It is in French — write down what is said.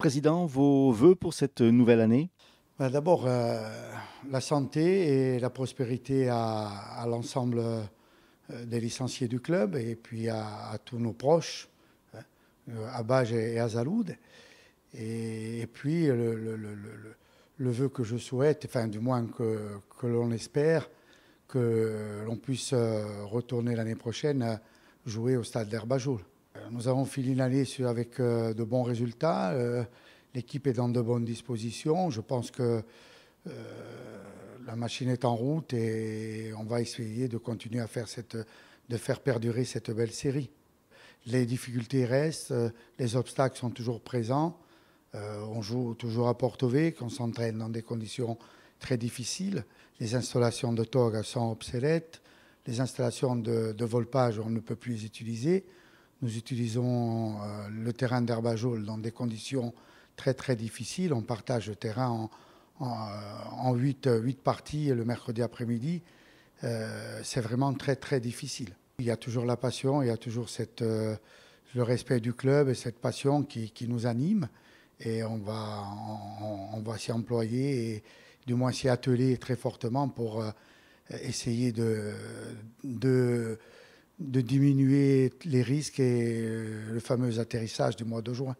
Président, vos voeux pour cette nouvelle année ben, D'abord, euh, la santé et la prospérité à, l'ensemble euh, des licenciés du club et puis à, tous nos proches, euh, à Baj et à Zaloud. Et, puis, le, vœu que je souhaite, enfin, du moins que, que l'on espère, que l'on puisse retourner l'année prochaine jouer au stade d'Herbajoul nous avons fini l'année avec euh, de bons résultats. Euh, l'équipe est dans de bonnes dispositions. Je pense que euh, la machine est en route et on va essayer de continuer à faire cette, de faire perdurer cette belle série. Les difficultés restent, les obstacles sont toujours présents. on joue toujours à Porto V, on s'entraîne dans des conditions très difficiles. Les installations de tog sont obsolètes. Les installations de volpage, on ne peut plus les utiliser. Nous utilisons euh, le terrain d'Herbajol dans des conditions très très difficiles. On partage le terrain en, euh, huit 8, euh, parties le mercredi après-midi, c'est vraiment très très difficile. Il y a toujours la passion, il y a toujours cette, le respect du club et cette passion qui, nous anime. Et on va, on, va s'y employer et du moins s'y atteler très fortement pour essayer de, de de diminuer les risques et euh, le fameux atterrissage du mois de juin.